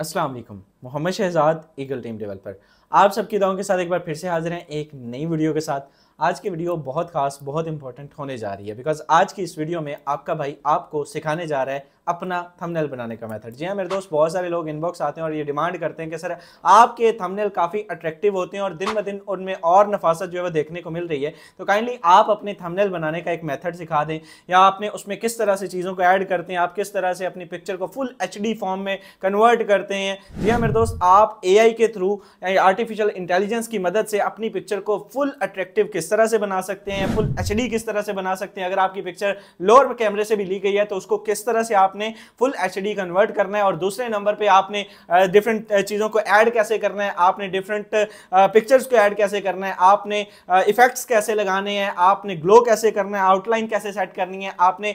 السلام عليكم Mohammad Shahzad Eagle team developer आप सबकी दाओं के साथ एक बार फिर से हाजिर हैं एक नई वीडियो के साथ आज की वीडियो बहुत खास बहुत इंपॉर्टेंट होने जा रही है बिकॉज आज की इस वीडियो में आपका भाई आपको सिखाने जा रहा है अपना थंबनेल बनाने का मेथड जी हाँ मेरे दोस्त बहुत सारे लोग इनबॉक्स आते हैं और ये डिमांड करते हैं कि सर आपके थंबनेल काफ़ी अट्रैक्टिव होते हैं और दिन ब दिन उनमें और नफासत जो है वो देखने को मिल रही है तो काइंडली आप अपने थंबनेल बनाने का एक मेथड सिखा दें या आपने उसमें किस तरह से चीज़ों को ऐड करते हैं आप किस तरह से अपनी पिक्चर को फुल एच फॉर्म में कन्वर्ट करते हैं जी हाँ मेरे दोस्त आप एआई के थ्रू यानी आर्टिफिशियल इंटेलिजेंस की मदद से अपनी पिक्चर को फुल अट्रैक्टिव किस तरह से बना सकते हैं फुल एच किस तरह से बना सकते हैं अगर आपकी पिक्चर लोअर कैमरे से भी ली गई है तो उसको किस तरह से आपने फुल एच कन्वर्ट करना है और दूसरे नंबर पर आपने डिफरेंट चीज़ों को ऐड कैसे करना है आपने डिफरेंट पिक्चर्स को ऐड कैसे करना है आपने इफेक्ट्स कैसे लगाने हैं आपने ग्लो कैसे करना है आउटलाइन कैसे सेट करनी है आपने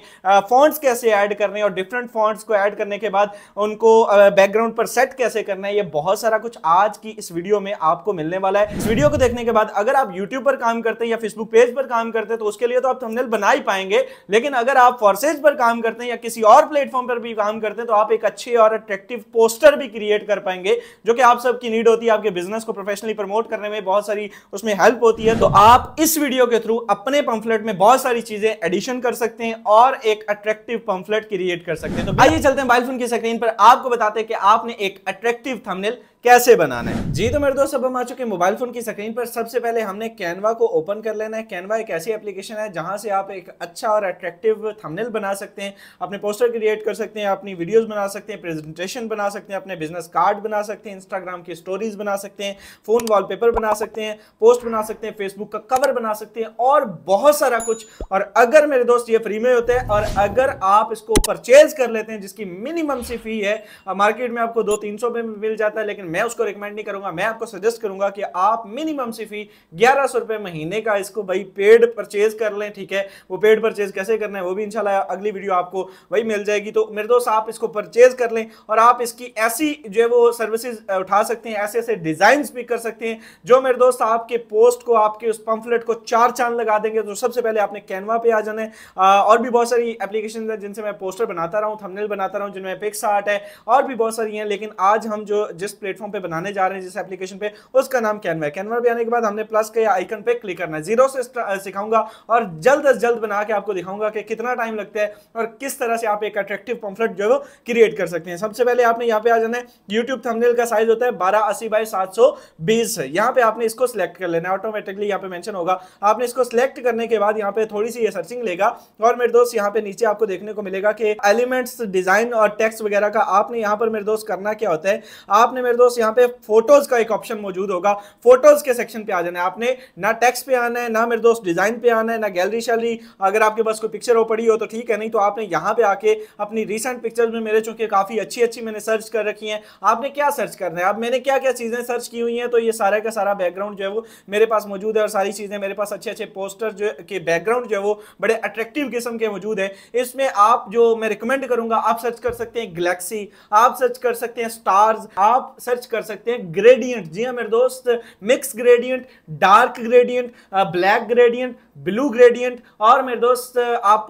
फॉन्ट्स कैसे ऐड करने और डिफरेंट फॉन्ट्स को ऐड करने के बाद उनको बैकग्राउंड पर सेट कैसे करना है है ये बहुत सारा कुछ आज की इस वीडियो में आपको मिलने वाला है इस वीडियो को देखने के बाद अगर आप यूट्यूब पर काम करते हैं या फेसबुक पेज पर काम करते हैं तो उसके लिए तो आप थंबनेल बना ही पाएंगे लेकिन अगर आप फॉरसेज पर काम करते हैं या किसी और प्लेटफॉर्म पर भी काम करते हैं तो आप एक अच्छे और अट्रेक्टिव पोस्टर भी क्रिएट कर पाएंगे जो कि आप सबकी नीड होती है आपके बिजनेस को प्रोफेशनली प्रमोट करने में बहुत सारी उसमें हेल्प होती है तो आप इस वीडियो के थ्रू अपने पंफलेट में बहुत सारी चीजें एडिशन कर सकते हैं और एक अट्रैक्टिव पंफलेट क्रिएट कर सकते हैं तो आइए चलते हैं मोबाइल फोन की स्क्रीन पर आपको बताते हैं कि आपने एक अट्रैक्टिव डिस्क्रिप्टिव थंबनेल कैसे बनाना है जी तो मेरे दोस्त अब हम आ चुके मोबाइल फोन की स्क्रीन पर सबसे पहले हमने कैनवा को ओपन कर लेना है कैनवा एक ऐसी एप्लीकेशन है जहां से आप एक अच्छा और अट्रैक्टिव थंबनेल बना सकते हैं अपने पोस्टर क्रिएट कर सकते हैं अपनी वीडियोस बना सकते हैं प्रेजेंटेशन बना सकते हैं अपने बिजनेस कार्ड बना सकते हैं इंस्टाग्राम की स्टोरीज बना सकते हैं फोन वॉल बना सकते हैं पोस्ट बना सकते हैं फेसबुक का कवर बना सकते हैं और बहुत सारा कुछ और अगर मेरे दोस्त ये फ्री में होता है और अगर आप इसको परचेज कर लेते हैं जिसकी मिनिमम सी फी है मार्केट में आपको दो तीन सौ में मिल जाता है लेकिन मैं उसको रिकमेंड नहीं करूंगा मैं आपको सजेस्ट करूंगा कि आप मिनिमम से फी ग्यारह सौ रुपए महीने का इसको भाई पेड परचेज कर लें ठीक है वो पेड परचेज कैसे करना है वो भी इंशाल्लाह अगली वीडियो आपको वही मिल जाएगी तो मेरे दोस्त आप इसको परचेज कर लें और आप इसकी ऐसी जो है वो सर्विसेज उठा सकते हैं ऐसे ऐसे डिज़ाइन भी कर सकते हैं जो मेरे दोस्त आपके पोस्ट को आपके उस पंफलेट को चार चांद लगा देंगे तो सबसे पहले आपने कैनवा पे आ जाना है और भी बहुत सारी एप्लीकेशन है जिनसे मैं पोस्टर बनाता रहा हूँ थमनेल बनाता रहा हूँ जिनमें पिक्स आर्ट है और भी बहुत सारी हैं लेकिन आज हम जो जिस प्लेटफॉर्म प्लेटफॉर्म पे बनाने जा रहे हैं जिस एप्लीकेशन पे उसका नाम कैनवा है कैनवा पे आने के बाद हमने प्लस के आइकन पे क्लिक करना है जीरो से सिखाऊंगा और जल्द अज जल्द बना के आपको दिखाऊंगा कि कितना टाइम लगता है और किस तरह से आप एक अट्रैक्टिव पम्फलेट जो है वो क्रिएट कर सकते हैं सबसे पहले आपने यहाँ पे आ जाना है यूट्यूब थमनेल का साइज होता है बारह अस्सी बाई सात सौ बीस यहाँ पे आपने इसको सिलेक्ट कर लेना है ऑटोमेटिकली यहाँ पे मैंशन होगा आपने इसको सिलेक्ट करने के बाद यहाँ पे थोड़ी सी ये सर्चिंग लेगा और मेरे दोस्त यहाँ पे नीचे आपको देखने को मिलेगा कि एलिमेंट्स डिजाइन और टेक्स्ट वगैरह का आपने यहाँ पर मेरे दोस्त करना क्या होता है आपने मेरे दोस्त दोस्त यहाँ पे फोटोज का एक ऑप्शन मौजूद होगा फोटोज के सेक्शन पे आ जाना है आपने ना टेक्स्ट पे आना है ना मेरे दोस्त डिजाइन पे आना है ना गैलरी शैलरी अगर आपके पास कोई पिक्चर हो पड़ी हो तो ठीक है नहीं तो आपने यहाँ पे आके अपनी रिसेंट पिक्चर में मेरे चूंकि काफी अच्छी अच्छी मैंने सर्च कर रखी है आपने क्या सर्च करना है अब मैंने क्या क्या चीजें सर्च की हुई है तो ये सारा का सारा बैकग्राउंड जो है वो मेरे पास मौजूद है और सारी चीजें मेरे पास अच्छे अच्छे पोस्टर जो के बैकग्राउंड जो है वो बड़े अट्रेक्टिव किस्म के मौजूद है इसमें आप जो मैं रिकमेंड करूंगा आप सर्च कर सकते हैं गलेक्सी आप सर्च कर सकते हैं स्टार्स आप सर्च सर्च कर सकते हैं ग्रेडियंट जी हाँ मेरे दोस्त mix gradient dark gradient black gradient blue gradient और मेरे दोस्त आप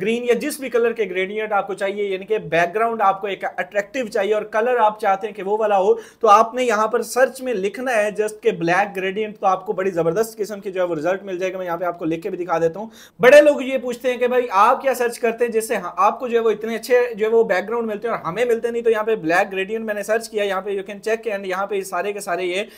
ग्रीन या जिस भी कलर के ग्रेडियंट आपको चाहिए यानी कि बैकग्राउंड आपको एक अट्रैक्टिव चाहिए और कलर आप चाहते हैं कि वो वाला हो तो आपने यहाँ पर सर्च में लिखना है जस्ट के ब्लैक ग्रेडियंट तो आपको बड़ी ज़बरदस्त किस्म की जो है वो रिजल्ट मिल जाएगा मैं यहाँ पे आपको लिख के भी दिखा देता हूँ बड़े लोग ये पूछते हैं कि भाई आप क्या सर्च करते हैं जिससे हाँ, आपको जो है वो इतने अच्छे जो है वो बैकग्राउंड मिलते हैं और हमें मिलते नहीं तो यहाँ पे ब्लैक ग्रेडियंट मैंने सर्च किया यहाँ पे यू कैन चेक एंड यहाँ पे सारे के सारे ये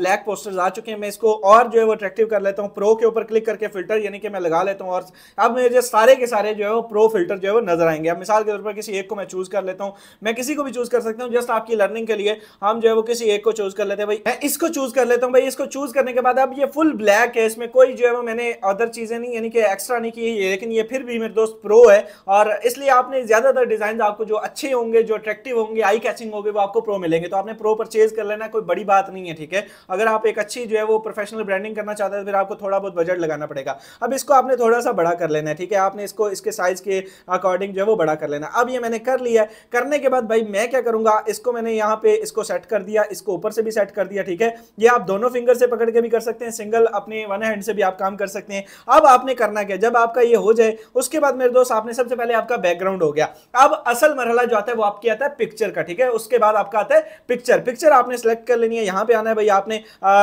ब्लैक पोस्टर्स आ चुके हैं मैं इसको और जो है वो अट्रैक्टिव कर लेता हूँ प्रो के ऊपर क्लिक करके फिल्टर यानी कि मैं लगा लेता हूँ और अब मुझे सारे के सारे जो है वो प्रो फिल्टर जो है वो नजर आएंगे अब मिसाल के तौर पर किसी एक को मैं चूज कर लेता हूँ मैं किसी को भी चूज कर सकता हूँ जस्ट आपकी लर्निंग के लिए हम जो है वो किसी एक को चूज कर लेते हैं भाई मैं इसको चूज कर लेता हूँ भाई इसको चूज करने के बाद अब ये फुल ब्लैक है इसमें कोई जो है वो मैंने अदर चीजें नहीं यानी कि एक्स्ट्रा नहीं की है लेकिन ये फिर भी मेरे दोस्त प्रो है और इसलिए आपने ज्यादातर डिजाइन आपको जो अच्छे होंगे जो अट्रैक्टिव होंगे आई कैचिंग होगी वो आपको प्रो मिलेंगे तो आपने प्रो परचेज कर लेना कोई बड़ी बात नहीं है ठीक है अगर आप एक अच्छी जो है वो प्रोफेशनल ब्रांडिंग करना चाहते हैं तो फिर आपको थोड़ा बहुत बजट लगाना पड़ेगा अब इसको आपने थोड़ा सा बड़ा कर लेना है ठीक है आपने इसको इसके साइज के अकॉर्डिंग जो है वो बड़ा कर लेना अब ये मैंने कर लिया है करने के बाद भाई मैं क्या करूंगा इसको मैंने यहाँ पे इसको सेट कर दिया इसको ऊपर से भी सेट कर दिया ठीक है ये आप दोनों फिंगर से पकड़ के भी कर सकते हैं सिंगल अपने वन हैंड से भी आप काम कर सकते हैं अब आपने करना क्या जब आपका ये हो जाए उसके बाद मेरे दोस्त आपने सबसे पहले आपका बैकग्राउंड हो गया अब असल मरहला जो आता है वो आपके आता है पिक्चर का ठीक है उसके बाद आपका आता है पिक्चर पिक्चर पिक्चर आपने सेलेक्ट कर लेनी है यहाँ पे आना है भाई आपने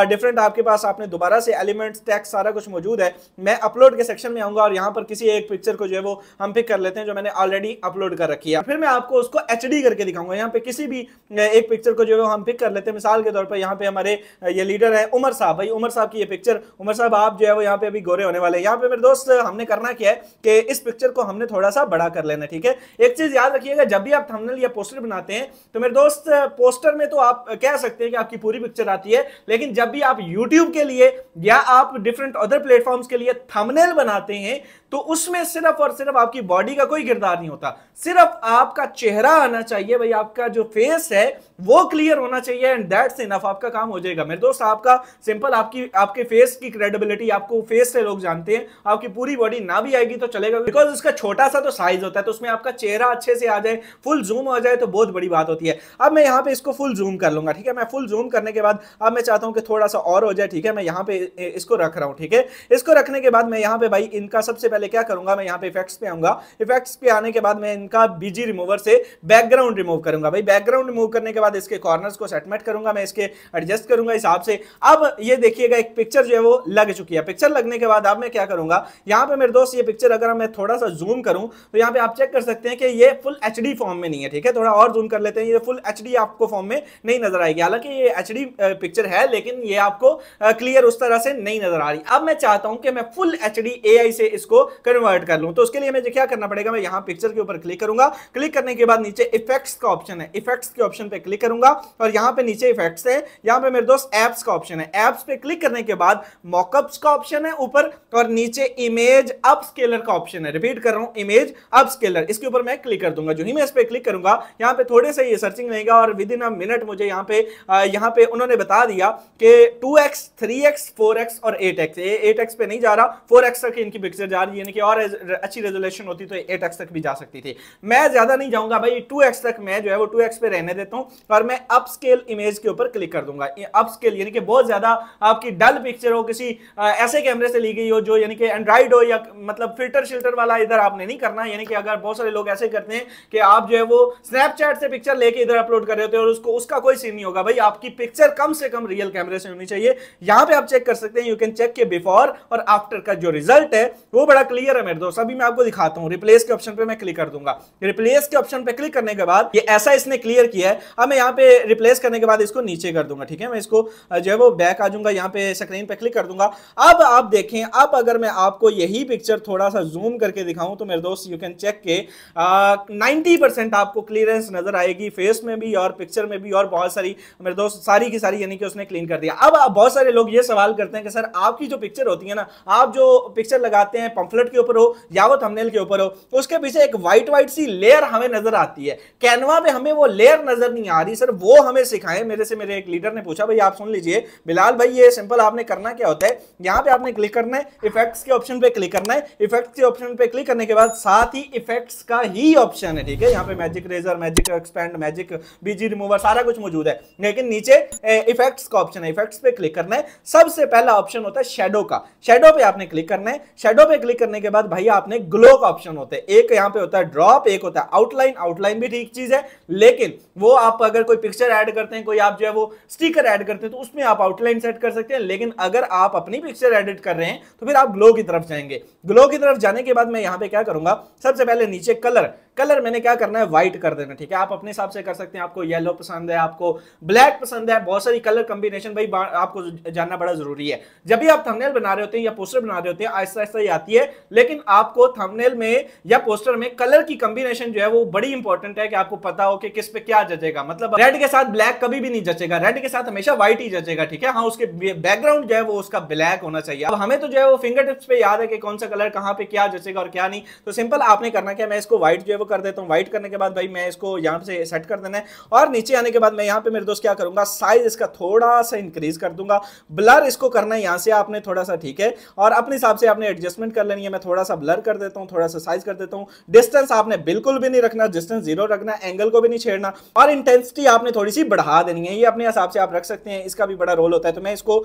डिफरेंट आपके पास आपने दोबारा से एलिमेंट्स टैक्स सारा कुछ मौजूद है मैं अपलोड के सेक्शन में आऊंगा और यहाँ पर किसी एक पिक्चर को जो है वो हम पिक कर लेते हैं जो मैंने ऑलरेडी अपलोड कर रखी है फिर मैं आपको उसको एच करके दिखाऊंगा यहाँ पे किसी भी एक पिक्चर को जो है वो हम पिक कर लेते हैं मिसाल के तौर पर यहाँ पे हमारे ये लीडर है उमर साहब भाई उमर साहब की ये पिक्चर उमर साहब आप जो है वो यहाँ पे अभी गोरे होने वाले हैं यहाँ पे मेरे दोस्त हमने करना क्या है कि इस पिक्चर को हमने थोड़ा सा बड़ा कर लेना ठीक है एक चीज याद रखिएगा जब भी आप थंबनेल या पोस्टर बनाते हैं तो मेरे दोस्त पोस्टर में तो आप कह सकते हैं कि आपकी पूरी पिक्चर आती है लेकिन जब भी आप यूट्यूब के लिए या आप डिफरेंट अदर प्लेटफॉर्म्स के लिए थंबनेल बनाते हैं तो उसमें सिर्फ और सिर्फ आपकी बॉडी का कोई किरदार नहीं होता सिर्फ आपका चेहरा आना चाहिए भाई आपका जो फेस है वो क्लियर होना चाहिए एंड दैट्स इनफ आपका काम हो जाएगा मेरे दोस्त आपका सिंपल आपकी आपके फेस की क्रेडिबिलिटी आपको फेस से लोग जानते हैं आपकी पूरी बॉडी ना भी आएगी तो चलेगा बिकॉज उसका छोटा सा तो साइज होता है तो उसमें आपका चेहरा अच्छे से आ जाए फुल जूम आ जाए तो बहुत बड़ी बात होती है अब मैं यहाँ पे इसको फुल जूम जूम कर लूंगा ठीक है मैं फुल जूम करने के बाद अब मैं चाहता हूं कि थोड़ा सा और हो जाए ठीक है मैं यहां पे इसको रख रहा हूं ठीक है इसको रखने के बाद मैं यहां पे भाई इनका सबसे पहले क्या करूंगा मैं यहां पे इफेक्ट्स पे आऊंगा इफेक्ट्स पे आने के बाद मैं इनका बीजी रिमूवर से बैकग्राउंड रिमूव करूंगा भाई बैकग्राउंड रिमूव करने के बाद इसके कॉर्नर्स को सेटमेट करूंगा मैं इसके एडजस्ट करूंगा हिसाब से अब ये देखिएगा एक पिक्चर जो है वो लग चुकी है पिक्चर लगने के बाद अब मैं क्या करूंगा यहां पर मेरे दोस्त ये पिक्चर अगर मैं थोड़ा सा जूम करूं तो यहां पर आप चेक कर सकते हैं कि ये फुल एच फॉर्म में नहीं है ठीक है थोड़ा और जूम कर लेते हैं ये फुल एच आपको फॉर्म में नहीं नजर आएगी हालांकि ये एच पिक्चर है लेकिन ये आपको क्लियर उस तरह से नहीं नजर आ रही अब मैं चाहता हूं कि मैं फुल एच डी से इसको कन्वर्ट कर लूँ तो उसके लिए मुझे क्या करना पड़ेगा मैं यहाँ पिक्चर के ऊपर क्लिक करूंगा क्लिक करने के बाद नीचे इफेक्ट्स का ऑप्शन है इफेक्ट्स के ऑप्शन पर क्लिक करूंगा और यहाँ पे नीचे इफेक्ट्स है यहाँ पे मेरे दोस्त एप्स का ऑप्शन है एप्स पे क्लिक करने के बाद मॉकअप्स का ऑप्शन है ऊपर और नीचे इमेज अप स्केलर का ऑप्शन है रिपीट कर रहा हूं इमेज अप स्केलर इसके ऊपर मैं क्लिक कर दूंगा जो ही मैं इस पर क्लिक करूंगा यहां पे थोड़े से ये सर्चिंग रहेगा और विद इन अ मिनट मुझे यहाँ पे यहाँ पे उन्होंने बता दिया कि two x three x four x और एट एक्स एट एक्स पे नहीं जा रहा फोर एक्स तक इनकी पिक्चर जा रही है यानी कि और अच्छी रेजोल्यूशन होती तो एट एक्स तक भी जा सकती थी मैं ज़्यादा नहीं जाऊँगा भाई टू एक्स तक मैं जो है वो टू एक्स पे रहने देता हूँ और मैं अप स्केल इमेज के ऊपर क्लिक कर दूंगा अप स्केल यानी कि बहुत ज़्यादा आपकी डल पिक्चर हो किसी ऐसे कैमरे से ली गई हो जो यानी कि एंड्राइड हो या मतलब फिल्टर शिल्टर वाला इधर आपने नहीं करना यानी कि अगर बहुत सारे लोग ऐसे करते हैं कि आप जो है वो स्नैपचैट से पिक्चर लेके इधर अपलोड कर रहे होते हैं और उसको उसका कोई सीन नहीं होगा भाई आपकी पिक्चर कम से कम रियल कैमरे से होनी चाहिए यहां पे आप चेक कर सकते हैं यू कैन चेक के बिफोर और आफ्टर का जो रिजल्ट है वो बड़ा क्लियर है मेरे दोस्त अभी मैं आपको दिखाता हूँ रिप्लेस के ऑप्शन पे मैं क्लिक कर दूंगा रिप्लेस के ऑप्शन पे क्लिक करने के बाद ये ऐसा इसने क्लियर किया है अब मैं यहाँ पे रिप्लेस करने के बाद इसको नीचे कर दूंगा ठीक है मैं इसको जो है वो बैक आ जाऊंगा यहाँ पे स्क्रीन पे क्लिक कर दूंगा अब आप देखें अब अगर मैं आपको यही पिक्चर थोड़ा सा जूम करके दिखाऊं तो मेरे दोस्त यू कैन चेक के नाइन्टी आपको क्लियरेंस नजर आएगी फेस में भी और पिक्चर में भी और बहुत सारी मेरे दोस्त सारी की सारी यानी कि उसने क्लीन कर दिया अब बहुत सारे लोग ये सवाल करते हैं कि सर आपकी जो पिक्चर होती है ना आप जो पिक्चर लगाते हैं पंफलेट के ऊपर हो या वो थमनेल के ऊपर हो उसके पीछे एक व्हाइट व्हाइट सी लेयर हमें नजर आती है कैनवा में हमें वो लेयर नजर नहीं आ रही सर वो हमें सिखाएं मेरे से मेरे एक लीडर ने पूछा भाई आप सुन लीजिए बिलाल भाई ये सिंपल आपने करना क्या होता है यहाँ पे आपने क्लिक करना है इफेक्ट्स के ऑप्शन पे क्लिक करना है इफेक्ट्स के ऑप्शन पे क्लिक करने के बाद साथ ही इफेक्ट्स का ही ऑप्शन है ठीक है यहाँ पे magic razor magic expand magic BG remover सारा कुछ मौजूद है लेकिन नीचे इफेक्ट्स का ऑप्शन है इफेक्ट्स पे क्लिक करना है सबसे पहला ऑप्शन होता है शेडो का शेडो पे आपने क्लिक करना है शेडो पे क्लिक करने के बाद भाई आपने ग्लो का ऑप्शन होता है एक यहाँ पे होता है ड्रॉप एक होता है आउटलाइन आउटलाइन भी ठीक चीज है लेकिन वो आप अगर कोई पिक्चर ऐड करते हैं कोई आप जो है वो स्टीकर ऐड करते हैं तो उसमें आप आउटलाइन सेट कर सकते हैं लेकिन अगर आप अपनी पिक्चर एडिट कर रहे हैं तो फिर आप ग्लो की तरफ जाएंगे ग्लो की तरफ जाने के बाद मैं यहाँ पे क्या करूंगा सबसे पहले नीचे कलर कलर मैंने क्या करना है व्हाइट कर देना ठीक है आप अपने हिसाब से कर सकते हैं आपको येलो पसंद है आपको ब्लैक पसंद है बहुत सारी कलर कॉम्बिनेशन भाई आपको जानना बड़ा जरूरी है जब भी आप थंबनेल बना रहे होते हैं या पोस्टर बना रहे होते हैं आहिस्ता आहिस्ता ही आती है लेकिन आपको थंबनेल में या पोस्टर में कलर की कॉम्बिनेशन जो है वो बड़ी इंपॉर्टेंट है कि आपको पता हो कि किस पे क्या जचेगा मतलब रेड के साथ ब्लैक कभी भी नहीं जचेगा रेड के साथ हमेशा व्हाइट ही जचेगा ठीक है हाँ उसके बैकग्राउंड जो है वो उसका ब्लैक होना चाहिए अब हमें तो जो है वो फिंगर टिप्स पे याद है कि कौन सा कलर कहाँ पे क्या जचेगा और क्या नहीं तो सिंपल आपने करना क्या मैं इसको व्हाइट जो है वो कर देता हूँ व्हाइट करने के बाद भाई मैं इसको यहाँ से सेट कर देना है और नीचे आने के बाद मैं यहां पे मेरे दोस्त क्या करूंगा साइज इसका थोड़ा सा इंक्रीज कर दूंगा ब्लर इसको करना है यहां से आपने थोड़ा सा ठीक है और अपने हिसाब से आपने एडजस्टमेंट कर लेनी है मैं थोड़ा सा ब्लर कर देता हूं थोड़ा सा साइज कर देता हूं डिस्टेंस आपने बिल्कुल भी नहीं रखना डिस्टेंस जीरो रखना एंगल को भी नहीं छेड़ना और इंटेंसिटी आपने थोड़ी सी बढ़ा देनी है ये अपने हिसाब से आप रख सकते हैं इसका भी बड़ा रोल होता है तो मैं इसको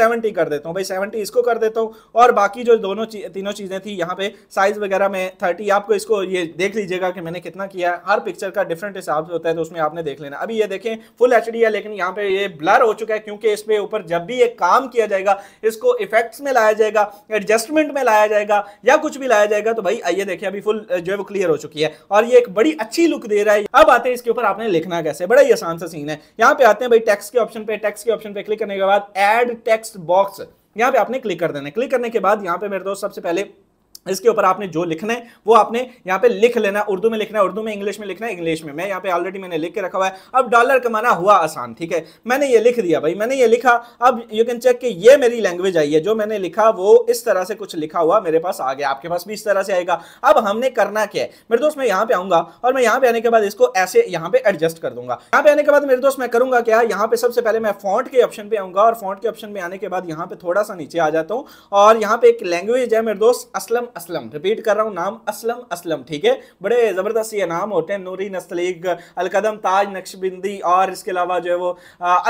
सेवेंटी कर देता हूँ भाई सेवेंटी इसको कर देता हूँ और बाकी जो दोनों तीनों चीज़ें थी यहाँ पे साइज वगैरह में थर्टी आपको इसको ये देख लीजिएगा कि मैंने कितना किया हर पिक्चर का डिफरेंट हिसाब से होता है तो उसमें आपने देख लेना अभी ये देख देखें फुल एच है लेकिन यहाँ पे ये ब्लर हो चुका है क्योंकि इसमें ऊपर जब भी ये काम किया जाएगा इसको इफेक्ट्स में लाया जाएगा एडजस्टमेंट में लाया जाएगा या कुछ भी लाया जाएगा तो भाई आइए देखें अभी फुल जो है वो क्लियर हो चुकी है और ये एक बड़ी अच्छी लुक दे रहा है अब आते हैं इसके ऊपर आपने लिखना कैसे बड़ा ही आसान सा सीन है यहाँ पे आते हैं भाई टैक्स के ऑप्शन पे टैक्स के ऑप्शन पे क्लिक करने के बाद एड टेक्स बॉक्स यहाँ पे आपने क्लिक कर देना क्लिक करने के बाद यहाँ पे मेरे दोस्त सबसे पहले इसके ऊपर आपने जो लिखना है वो आपने यहाँ पे लिख लेना उर्दू में लिखना है उर्दू में इंग्लिश में लिखना है इंग्लिश में मैं यहाँ पे ऑलरेडी मैंने लिख के रखा हुआ है अब डॉलर कमाना हुआ आसान ठीक है मैंने ये लिख दिया भाई मैंने ये लिखा अब यू कैन चेक कि ये मेरी लैंग्वेज आई है जो मैंने लिखा वो इस तरह से कुछ लिखा हुआ मेरे पास आ गया आपके पास भी इस तरह से आएगा अब हमने करना क्या है मेरे दोस्त मैं यहाँ पे आऊँगा और मैं यहाँ पे आने के बाद इसको ऐसे यहाँ पे एडजस्ट कर दूंगा यहाँ पे आने के बाद मेरे दोस्त मैं करूँगा क्या यहाँ पे सबसे पहले मैं फॉन्ट के ऑप्शन पे आऊँगा और फॉन्ट के ऑप्शन में आने के बाद यहाँ पे थोड़ा सा नीचे आ जाता हूँ और यहाँ पे एक लैंग्वेज है मेरे दोस्त असलम असलम रिपीट कर रहा हूँ नाम असलम असलम ठीक है बड़े ज़बरदस्त ये नाम होते हैं नूरी नस्तलीग अलकदम ताज नक्शबिंदी और इसके अलावा जो है वो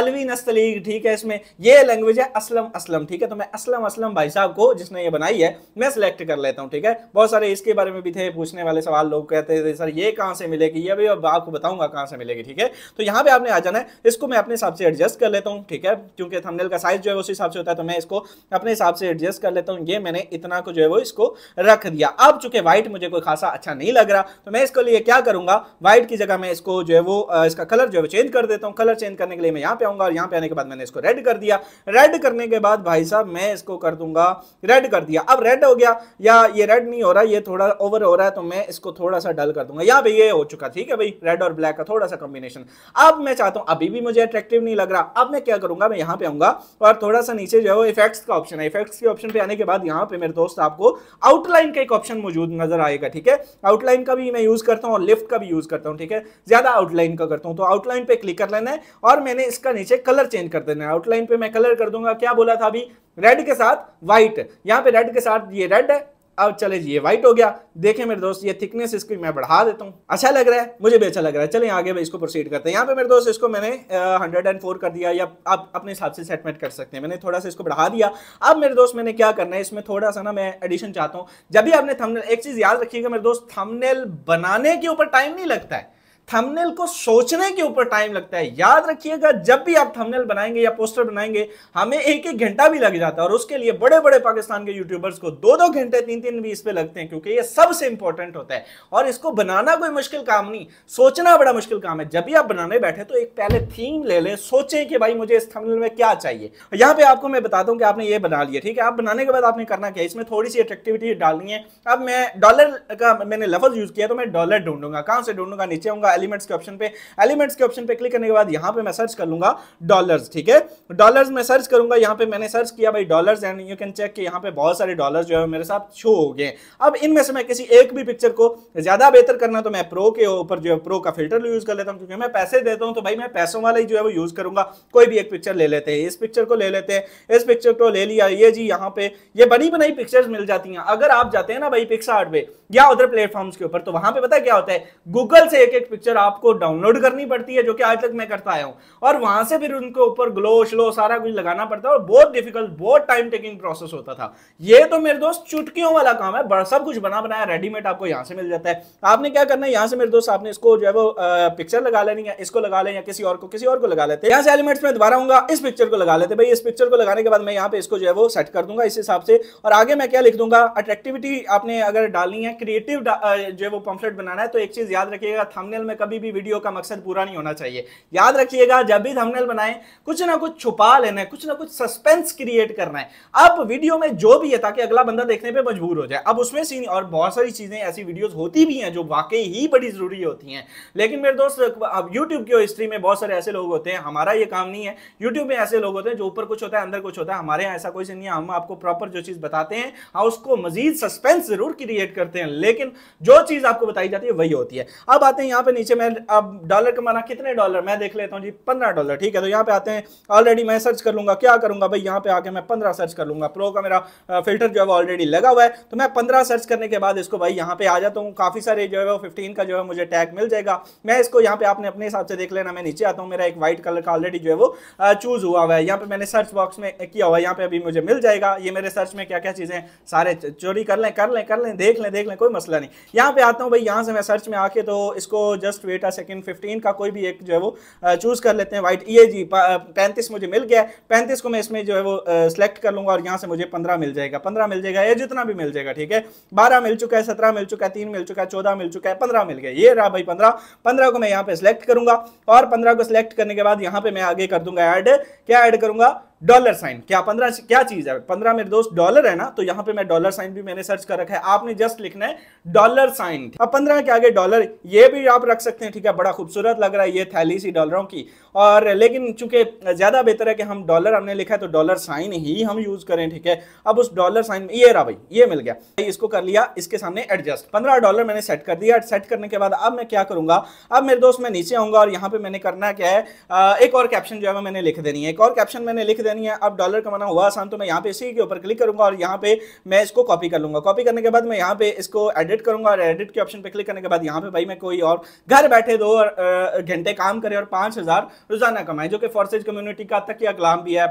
अलवी नस्तलीग ठीक है इसमें ये लैंग्वेज है असलम असलम ठीक है तो मैं असलम असलम भाई साहब को जिसने ये बनाई है मैं सिलेक्ट कर लेता हूँ ठीक है बहुत सारे इसके बारे में भी थे पूछने वाले सवाल लोग कहते थे सर ये कहाँ से मिलेगी ये भी अब आपको बताऊंगा कहाँ से मिलेगी ठीक है तो यहाँ पे आपने आ जाना है इसको मैं अपने हिसाब से एडजस्ट कर लेता हूँ ठीक है क्योंकि थंबनेल का साइज जो है उसी हिसाब से होता है तो मैं इसको अपने हिसाब से एडजस्ट कर लेता हूँ ये मैंने इतना को जो है वो इसको रख दिया अब चूंकि व्हाइट मुझे कोई खासा अच्छा नहीं लग रहा तो मैं इसके लिए क्या करूंगा व्हाइट की जगह मैं इसको जो है वो इसका कलर जो है वो चेंज कर देता हूँ कलर चेंज करने के लिए मैं यहाँ पे आऊंगा और यहाँ पे आने के बाद मैंने इसको रेड कर दिया रेड करने के बाद भाई साहब मैं इसको कर दूंगा रेड कर दिया अब रेड हो गया या ये रेड नहीं हो रहा ये थोड़ा ओवर हो रहा है तो मैं इसको थोड़ा सा डल कर दूंगा यहाँ भाई ये हो चुका ठीक है भाई रेड और ब्लैक का थोड़ा सा कॉम्बिनेशन अब मैं चाहता हूँ अभी भी मुझे अट्रैक्टिव नहीं लग रहा अब मैं क्या करूंगा मैं यहाँ पे आऊंगा और थोड़ा सा नीचे जो है वो इफेक्ट्स का ऑप्शन है इफेक्ट्स के ऑप्शन पे आने के बाद यहाँ पे मेरे दोस्त आपको आउट आउटलाइन का एक ऑप्शन मौजूद नजर आएगा ठीक है आउटलाइन का भी मैं यूज करता हूँ और लिफ्ट का भी यूज करता हूँ ठीक है ज्यादा आउटलाइन का करता हूँ तो आउटलाइन पे क्लिक कर लेना है और मैंने इसका नीचे कलर चेंज कर देना है आउटलाइन पे मैं कलर कर दूंगा क्या बोला था अभी रेड के साथ व्हाइट यहाँ पे रेड के साथ ये रेड है अब चले ये वाइट हो गया देखें मेरे दोस्त ये थिकनेस इसकी मैं बढ़ा देता हूँ अच्छा लग रहा है मुझे भी अच्छा लग रहा है चलें आगे भाई इसको प्रोसीड करते हैं यहाँ पे मेरे दोस्त इसको मैंने हंड्रेड एंड फोर कर दिया या आप अपने हिसाब से सेटमेंट कर सकते हैं मैंने थोड़ा सा इसको बढ़ा दिया अब मेरे दोस्त मैंने क्या करना है इसमें थोड़ा सा ना मैं एडिशन चाहता हूँ जब भी आपने थमनेल एक चीज़ याद रखिएगा मेरे दोस्त थमनेल बनाने के ऊपर टाइम नहीं लगता है थंबनेल को सोचने के ऊपर टाइम लगता है याद रखिएगा जब भी आप थंबनेल बनाएंगे या पोस्टर बनाएंगे हमें एक एक घंटा भी लग जाता है और उसके लिए बड़े बड़े पाकिस्तान के यूट्यूबर्स को दो दो घंटे तीन तीन भी इस पर लगते हैं क्योंकि ये सबसे इंपॉर्टेंट होता है और इसको बनाना कोई मुश्किल काम नहीं सोचना बड़ा मुश्किल काम है जब भी आप बनाने बैठे तो एक पहले थीम ले लें सोचें कि भाई मुझे इस थमनल में क्या चाहिए यहां पर आपको मैं बताता हूं कि आपने ये बना लिया ठीक है आप बनाने के बाद आपने करना क्या इसमें थोड़ी सी एट्रेक्टिविटी डालनी है अब मैं डॉलर का मैंने लफज यूज किया तो मैं डॉलर ढूंढूंगा कहां से ढूंढूंगा नीचे होगा होगा एलिमेंट्स के ऑप्शन पे एलिमेंट्स के ऑप्शन पे क्लिक करने के बाद यहां पे मैं सर्च कर लूंगा डॉलर्स ठीक है डॉलर्स में सर्च करूंगा यहां पे मैंने सर्च किया भाई dollars and you can check कि यहां पे बहुत सारे डॉलर्स जो है मेरे साथ शो हो गए अब इनमें से मैं किसी एक भी पिक्चर को ज्यादा बेहतर करना तो मैं प्रो के ऊपर जो है प्रो का फिल्टर यूज कर लेता हूं क्योंकि मैं पैसे देता हूं तो भाई मैं पैसों वाला ही जो है वो यूज करूंगा कोई भी एक पिक्चर ले लेते हैं इस पिक्चर को ले लेते हैं इस पिक्चर को ले लिया ये जी यहां पे ये बनी बनाई पिक्चर्स मिल जाती हैं अगर आप जाते हैं ना भाई पिक्सार्ट पे या अदर प्लेटफॉर्म्स के ऊपर तो वहां पे पता है क्या होता है गूगल से एक एक पिक्चर आपको डाउनलोड करनी पड़ती है जो कि आज तक मैं करता आया हूँ और वहां से फिर उनके ऊपर ग्लो श्लो सारा कुछ लगाना पड़ता है और बहुत डिफिकल्ट बहुत टाइम टेकिंग प्रोसेस होता था ये तो मेरे दोस्त चुटकियों वाला काम है सब कुछ बना बनाया रेडीमेड आपको यहाँ से मिल जाता है आपने क्या करना है यहाँ से मेरे दोस्त आपने इसको जो है वो पिक्चर लगा लेनी है इसको लगा लें या किसी और को किसी और को लगा लेते हैं यहाँ से एलिमेंट्स में दोबारा आऊंगा इस पिक्चर को लगा लेते भाई इस पिक्चर को लगाने के बाद मैं यहाँ पे इसको जो है वो सेट कर दूंगा इस हिसाब से और आगे मैं क्या लिख दूंगा अट्रैक्टिविटी आपने अगर डालनी है क्रिएटिव जो है वो पंफलेट बनाना है तो एक चीज याद रखिएगा थंबनेल में में कभी भी वीडियो का मकसद पूरा नहीं होना चाहिए याद रखिएगा जब भी थंबनेल बनाएं कुछ ना कुछ छुपा लेना है कुछ ना कुछ सस्पेंस क्रिएट करना है अब वीडियो में जो भी है ताकि अगला बंदा देखने पर मजबूर हो जाए अब उसमें सीन और बहुत सारी चीज़ें ऐसी वीडियोज़ होती भी हैं जो वाकई ही बड़ी ज़रूरी होती हैं लेकिन मेरे दोस्त अब यूट्यूब की हिस्ट्री में बहुत सारे ऐसे लोग होते हैं हमारा ये काम नहीं है यूट्यूब में ऐसे लोग होते हैं जो ऊपर कुछ होता है अंदर कुछ होता है हमारे यहाँ ऐसा कोई सीन नहीं है हम आपको प्रॉपर जो चीज़ बताते हैं हाँ उसको मजीद सस्पेंस जरूर क्रिएट करते हैं लेकिन जो चीज़ आपको बताई जाती है वही होती है अब आते हैं यहाँ पे नीचे मैं अब डॉलर का माना कितने डॉलर मैं देख लेता हूँ जी पंद्रह डॉलर ठीक है तो यहाँ पे आते हैं ऑलरेडी मैं सर्च कर लूंगा क्या करूंगा भाई यहाँ पे आके मैं पंद्रह सर्च कर लूंगा प्रो का मेरा फिल्टर जो है वो ऑलरेडी लगा हुआ है तो मैं पंद्रह सर्च करने के बाद इसको भाई यहाँ पे आ जाता हूँ काफ़ी सारे जो है वो फिफ्टीन का जो है मुझे टैग मिल जाएगा मैं इसको यहाँ पे आपने अपने हिसाब से देख लेना मैं नीचे आता हूँ मेरा एक व्हाइट कलर का ऑलरेडी जो है वो चूज़ हुआ हुआ है यहाँ पे मैंने सर्च बॉक्स में किया हुआ है यहाँ पे अभी मुझे मिल जाएगा ये मेरे सर्च में क्या क्या चीज़ें सारे चोरी कर लें कर लें कर लें देख लें देख लें कोई मसला नहीं यहाँ पे आता हूँ भाई यहाँ से मैं सर्च में आके तो इसको just just wait a second fifteen का कोई भी एक जो है वो चूज़ कर लेते हैं वाइट ये जी पैंतीस मुझे मिल गया पैंतीस को मैं इसमें जो है वो सिलेक्ट कर लूंगा और यहाँ से मुझे पंद्रह मिल जाएगा पंद्रह मिल जाएगा ये जितना भी मिल जाएगा ठीक है बारह मिल चुका है सत्रह मिल चुका है तीन मिल चुका है चौदह मिल चुका है पंद्रह मिल गया ये रहा भाई पंद्रह पंद्रह को मैं यहाँ पे सिलेक्ट करूंगा और पंद्रह को सिलेक्ट करने के बाद यहाँ पे मैं आगे कर दूंगा एड क्या एड करूंगा डॉलर साइन क्या पंद्रह क्या चीज है पंद्रह मेरे दोस्त डॉलर है ना तो यहाँ पे मैं डॉलर साइन भी मैंने सर्च कर रखा है आपने जस्ट लिखना है डॉलर साइन अब पंद्रह के आगे डॉलर ये भी आप रख सकते हैं ठीक है बड़ा खूबसूरत लग रहा है ये थैली सी डॉलरों की और लेकिन चूंकि ज्यादा बेहतर है कि हम डॉलर हमने लिखा है तो डॉलर साइन ही हम यूज करें ठीक है अब उस डॉलर साइन ये रहा भाई ये मिल गया इसको कर लिया इसके सामने एडजस्ट पंद्रह डॉलर मैंने सेट कर दिया सेट करने के बाद अब मैं क्या करूंगा अब मेरे दोस्त मैं नीचे आऊंगा और यहाँ पे मैंने करना क्या है एक और कैप्शन जो है मैंने लिख देनी है एक और कैप्शन मैंने लिख देनी है अब डॉलर कमाना हुआ आसान तो मैं यहाँ पे इसी के ऊपर क्लिक करूंगा और यहाँ पे मैं इसको कॉपी कर लूंगा कॉपी करने के बाद मैं यहाँ पे इसको एडिट करूंगा और एडिट के ऑप्शन पे क्लिक करने के बाद यहाँ पे भाई मैं कोई और घर बैठे दो घंटे काम करे और पांच रोजाना कमाए जो कि फॉरसेज कम्युनिटी का तक या कलाम भी है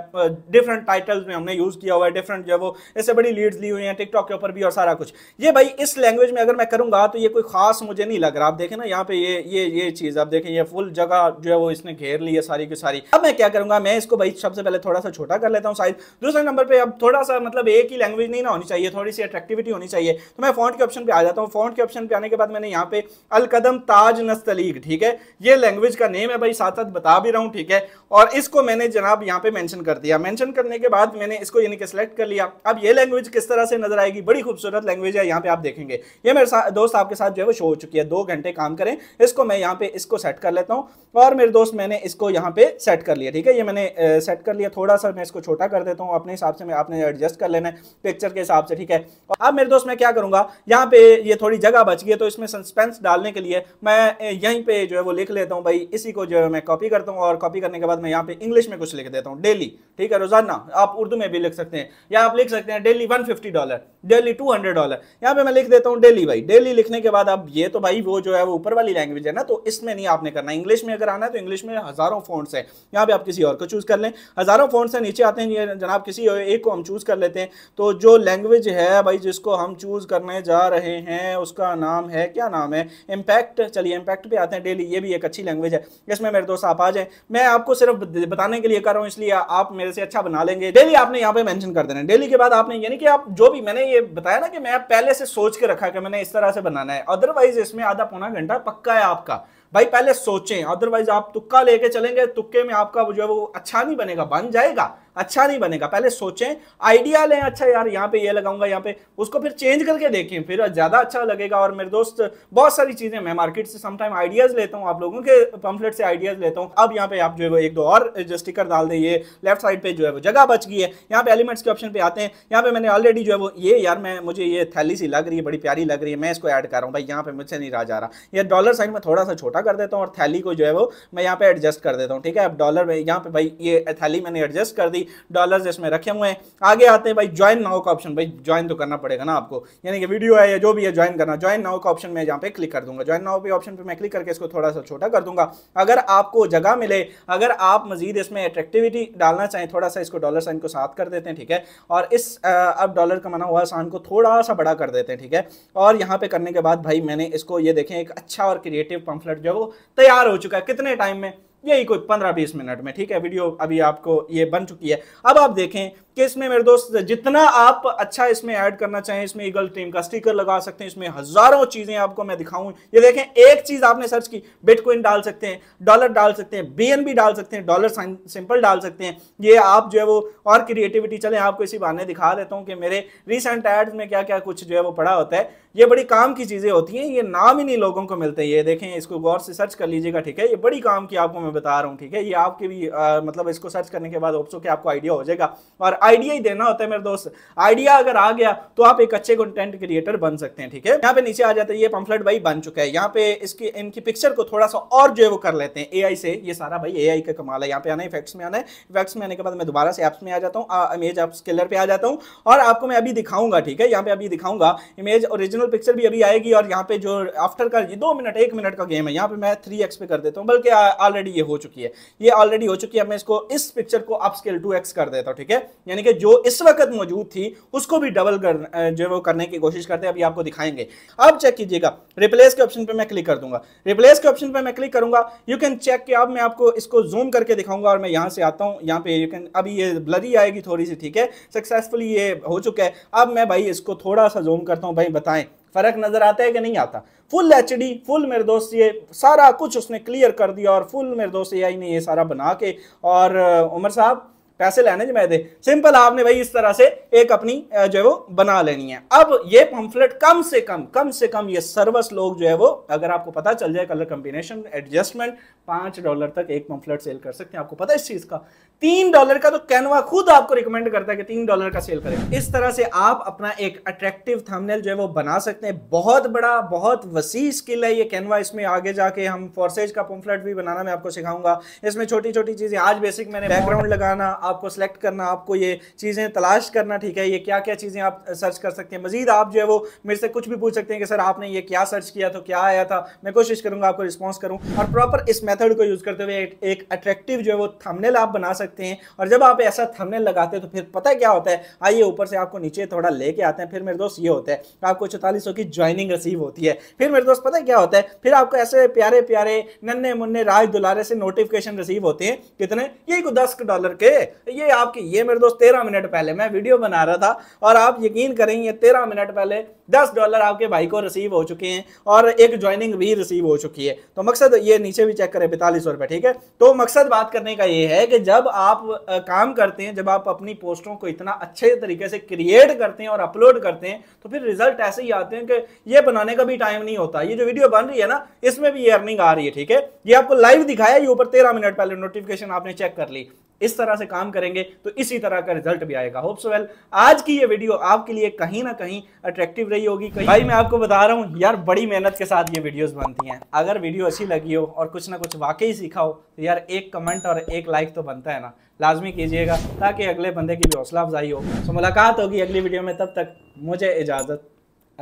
डिफरेंट टाइटल्स में हमने यूज़ किया हुआ है डिफरेंट जो है वो ऐसे बड़ी लीड्स ली हुई है टिकटॉक के ऊपर भी और सारा कुछ ये भाई इस लैंग्वेज में अगर मैं करूंगा तो ये कोई खास मुझे नहीं लग रहा आप देखें ना यहाँ पे ये ये ये चीज़ आप देखें ये फुल जगह जो है वो इसने घेर ली है सारी की सारी अब मैं क्या करूंगा मैं इसको भाई सबसे पहले थोड़ा सा सा तो छोटा कर लेता हूँ साइज दूसरे नंबर पर अब थोड़ा सा मतलब एक ही लैंग्वेज नहीं ना होनी चाहिए थोड़ी सी अट्रैक्टिविटी होनी चाहिए तो मैं फॉन्ट के ऑप्शन पर आ जाता हूँ फॉन्ट के ऑप्शन पर आने के बाद मैंने यहाँ पे अलकदम ताज नस्तलीग ठीक है ये लैंग्वेज का नेम है भाई साथ साथ बता भी रहा हूँ ठीक है और इसको मैंने जनाब यहाँ पे मैंशन कर दिया मैंशन करने के बाद मैंने इसको यानी कि सिलेक्ट कर लिया अब ये लैंग्वेज किस तरह से नजर आएगी बड़ी खूबसूरत लैंग्वेज है यहाँ पे आप देखेंगे ये मेरे साथ दोस्त आपके साथ जो है वो शो हो चुकी है दो घंटे काम करें इसको मैं यहाँ पे इसको सेट कर लेता हूँ और मेरे दोस्त मैंने इसको यहाँ पे सेट कर लिया ठीक है ये मैंने सेट कर लिया थोड़ा थोड़ा सा मैं इसको छोटा कर देता हूँ अपने हिसाब से मैं आपने एडजस्ट कर लेना है पिक्चर के हिसाब से ठीक है अब मेरे दोस्त मैं क्या करूँगा यहाँ पे ये थोड़ी जगह बच गई है तो इसमें सस्पेंस डालने के लिए मैं यहीं पर जो है वो लिख लेता हूँ भाई इसी को जो है मैं कॉपी करता हूँ और कॉपी करने के बाद मैं यहाँ पे इंग्लिश में कुछ लिख देता हूँ डेली ठीक है रोजाना आप उर्दू में भी लिख सकते हैं या आप लिख सकते हैं daily one dollar daily two dollar यहाँ पे मैं लिख देता हूँ डेली भाई डेली लिखने के बाद अब ये तो भाई वो जो है वो ऊपर वाली लैंग्वेज है ना तो इसमें नहीं आपने करना इंग्लिश में अगर आना है तो इंग्लिश में हजारों फोन है यहाँ पे आप किसी और को चूज कर लें हजारों फोन कौन से नीचे आते हैं जनाब किसी एक को हम चूज़ कर लेते हैं तो जो लैंग्वेज है भाई जिसको हम चूज़ करने जा रहे हैं उसका नाम है क्या नाम है इम्पैक्ट चलिए इम्पैक्ट पे आते हैं डेली ये भी एक अच्छी लैंग्वेज है इसमें मेरे दोस्त आप आ जाए मैं आपको सिर्फ बताने के लिए कर रहा हूँ इसलिए आप मेरे से अच्छा बना लेंगे डेली आपने यहाँ पे मैंशन कर देना डेली के बाद आपने यानी कि आप जो भी मैंने ये बताया ना कि मैं पहले से सोच के रखा कि मैंने इस तरह से बनाना है अदरवाइज इसमें आधा पौना घंटा पक्का है आपका भाई पहले सोचें अदरवाइज आप तुक्का लेके चलेंगे तुक्के में आपका जो है वो अच्छा नहीं बनेगा बन जाएगा अच्छा नहीं बनेगा पहले सोचें आइडिया लें अच्छा यार यहाँ पे ये यह लगाऊंगा यहाँ पे उसको फिर चेंज करके देखें फिर ज़्यादा अच्छा लगेगा और मेरे दोस्त बहुत सारी चीज़ें मैं मार्केट से समटाइम आइडियाज़ लेता हूँ आप लोगों के पंपलेट से आइडियाज़ लेता हूँ अब यहाँ पे आप जो है वो एक दो और स्टिकर डाल दें ये लेफ्ट साइड पर जो है वो जगह बच गई है यहाँ पे एलिमेंट्स के ऑप्शन पे आते हैं यहाँ पे मैंने ऑलरेडी जो है वो ये यार मैं मुझे ये थैली सी लग रही है बड़ी प्यारी लग रही है मैं इसको ऐड कर रहा हूँ भाई यहाँ पे मुझसे नहीं रहा जा रहा ये डॉलर साइन में थोड़ा सा छोटा कर देता हूँ और थैली को जो है वो मैं यहाँ पे एडजस्ट कर देता हूँ ठीक है अब डॉलर में यहाँ पे भाई ये थैली मैंने एडजस्ट कर दी भाई डॉलर्स इसमें रखे हुए हैं आगे आते हैं भाई ज्वाइन नाउ का ऑप्शन भाई ज्वाइन तो करना पड़ेगा ना आपको यानी कि वीडियो है या जो भी है ज्वाइन करना ज्वाइन नाउ का ऑप्शन मैं यहाँ पे क्लिक कर दूंगा ज्वाइन नाउ पे ऑप्शन पे मैं क्लिक करके इसको थोड़ा सा छोटा कर दूंगा अगर आपको जगह मिले अगर आप मजीद इसमें अट्रैक्टिविटी डालना चाहें थोड़ा सा इसको डॉलर साइन को साथ कर देते हैं ठीक है और इस अब डॉलर का मना हुआ साइन को थोड़ा सा बड़ा कर देते हैं ठीक है और यहाँ पे करने के बाद भाई मैंने इसको ये देखें एक अच्छा और क्रिएटिव पंफलेट जो है वो तैयार हो चुका है कितने टाइम में यही कोई पंद्रह बीस मिनट में ठीक है वीडियो अभी आपको ये बन चुकी है अब आप देखें कि इसमें मेरे दोस्त जितना आप अच्छा इसमें ऐड करना चाहें इसमें ईगल टीम का स्टिकर लगा सकते हैं इसमें हजारों चीजें आपको मैं दिखाऊं ये देखें एक चीज आपने सर्च की बिटकॉइन डाल सकते हैं डॉलर डाल सकते हैं बीएनबी डाल सकते हैं डॉलर सिंपल डाल सकते हैं ये आप जो है वो और क्रिएटिविटी चले आपको इसी बहाने दिखा देता हूँ कि मेरे रिसेंट एड्स में क्या क्या कुछ जो है वो पड़ा होता है ये बड़ी काम की चीज़ें होती हैं ये नाम ही नहीं लोगों को मिलते हैं ये देखें इसको गौर से सर्च कर लीजिएगा ठीक है ये बड़ी काम की आपको मैं बता रहा हूँ ठीक है ये आपके भी आ, मतलब इसको सर्च करने के बाद ऑप्शो के आपको आइडिया हो जाएगा और आइडिया ही देना होता है मेरे दोस्त आइडिया अगर आ गया तो आप एक अच्छे कंटेंट क्रिएटर बन सकते हैं ठीक है यहाँ पे नीचे आ जाता है ये पंफलेट भाई बन चुका है यहाँ पे इसकी इनकी पिक्चर को थोड़ा सा और जो है वो कर लेते हैं ए से ये सारा भाई ए का कमाल है यहाँ पे आना इफेक्ट्स में आना है इफेक्ट्स में आने के बाद मैं दोबारा से ऐप्स में आ जाता हूँ इमेज आप स्केलर पर आ जाता हूँ और आपको मैं अभी दिखाऊंगा ठीक है यहाँ पे अभी दिखाऊंगा इमेज ओरिजिनल ओरिजिनल पिक्चर भी अभी आएगी और यहाँ पे जो आफ्टर का ये दो मिनट एक मिनट का गेम है यहाँ पे मैं थ्री एक्स पे कर देता हूँ बल्कि ऑलरेडी ये हो चुकी है ये ऑलरेडी हो चुकी है मैं इसको इस पिक्चर को अप स्केल टू एक्स कर देता हूँ ठीक है यानी कि जो इस वक्त मौजूद थी उसको भी डबल कर जो वो करने की कोशिश करते हैं अभी आपको दिखाएंगे अब चेक कीजिएगा रिप्लेस के ऑप्शन पर मैं क्लिक कर दूंगा रिप्लेस के ऑप्शन पर मैं क्लिक करूंगा यू कैन चेक कि अब मैं आपको इसको जूम करके दिखाऊंगा और मैं यहाँ से आता हूँ यहाँ पे यू कैन अभी ये ब्लरी आएगी थोड़ी सी ठीक है सक्सेसफुली ये हो चुका है अब मैं भाई इसको थोड़ा सा जूम करता हूँ भाई बताएं फ़र्क नज़र आता है कि नहीं आता फुल एच डी फुल मेरे दोस्त ये सारा कुछ उसने क्लियर कर दिया और फुल मेरे दोस्त ए ने ये सारा बना के और उमर साहब पैसे लेने जो दे सिंपल आपने भाई इस तरह से एक अपनी जो है वो बना लेनी है अब ये पंफलेट कम से कम कम से कम ये सर्वस लोग जो है वो अगर आपको पता चल जाए कलर कम्बिनेशन एडजस्टमेंट पांच डॉलर तक एक पम्फलेट सेल कर सकते हैं आपको पता है इस चीज़ का तीन डॉलर का तो कैनवा खुद आपको रिकमेंड करता है कि तीन डॉलर का सेल करें इस तरह से आप अपना एक अट्रैक्टिव थंबनेल जो है वो बना सकते हैं बहुत बड़ा बहुत वसी स्किल है ये कैनवा इसमें आगे जाके हम फोर्सेज का पम्फलेट भी बनाना मैं आपको सिखाऊंगा इसमें छोटी छोटी चीज़ें आज बेसिक मैंने बैकग्राउंड लगाना आपको सेलेक्ट करना आपको ये चीज़ें तलाश करना ठीक है ये क्या क्या चीज़ें आप सर्च कर सकते हैं मजीद आप जो है वो मेरे से कुछ भी पूछ सकते हैं कि सर आपने ये क्या सर्च किया तो क्या आया था मैं कोशिश करूंगा आपको रिस्पॉन्स करूँ और प्रॉपर इस मैथ मेथड को यूज़ करते हुए एक, एक अट्रैक्टिव जो है वो थंबनेल आप बना सकते हैं और जब आप ऐसा थंबनेल लगाते हैं तो फिर पता क्या होता है आइए ऊपर से आपको नीचे थोड़ा लेके आते हैं फिर मेरे दोस्त ये होता है आपको चौतालीस की ज्वाइनिंग रिसीव होती है फिर मेरे दोस्त पता क्या होता है फिर आपको ऐसे प्यारे प्यारे नन्हे मुन्ने राज दुलारे से नोटिफिकेशन रिसीव होते हैं कितने ये को दस डॉलर के ये आपकी ये मेरे दोस्त तेरह मिनट पहले मैं वीडियो बना रहा था और आप यकीन करें ये तेरह मिनट पहले दस डॉलर आपके भाई को रिसीव हो चुके हैं और एक ज्वाइनिंग भी रिसीव हो चुकी है तो मकसद ये नीचे भी चेक करें पैंतालीस सौ रुपये ठीक है तो मकसद बात करने का ये है कि जब आप काम करते हैं जब आप अपनी पोस्टों को इतना अच्छे तरीके से क्रिएट करते हैं और अपलोड करते हैं तो फिर रिजल्ट ऐसे ही आते हैं कि ये बनाने का भी टाइम नहीं होता ये जो वीडियो बन रही है ना इसमें भी ये अर्निंग आ रही है ठीक है ये आपको लाइव दिखाया ये ऊपर तेरह मिनट पहले नोटिफिकेशन आपने चेक कर ली इस तरह से काम करेंगे तो इसी तरह का रिजल्ट भी आएगा होप सो वेल आज की ये वीडियो आपके लिए कहीं ना कहीं अट्रैक्टिव रही होगी कहीं भाई मैं आपको बता रहा हूँ यार बड़ी मेहनत के साथ ये वीडियोस बनती हैं अगर वीडियो अच्छी लगी हो और कुछ ना कुछ वाकई सीखा हो तो यार एक कमेंट और एक लाइक तो बनता है ना लाजमी कीजिएगा ताकि अगले बंदे की भी हौसला अफजाई हो तो मुलाकात होगी अगली वीडियो में तब तक मुझे इजाज़त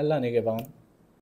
अल्लाह ने के पाऊँ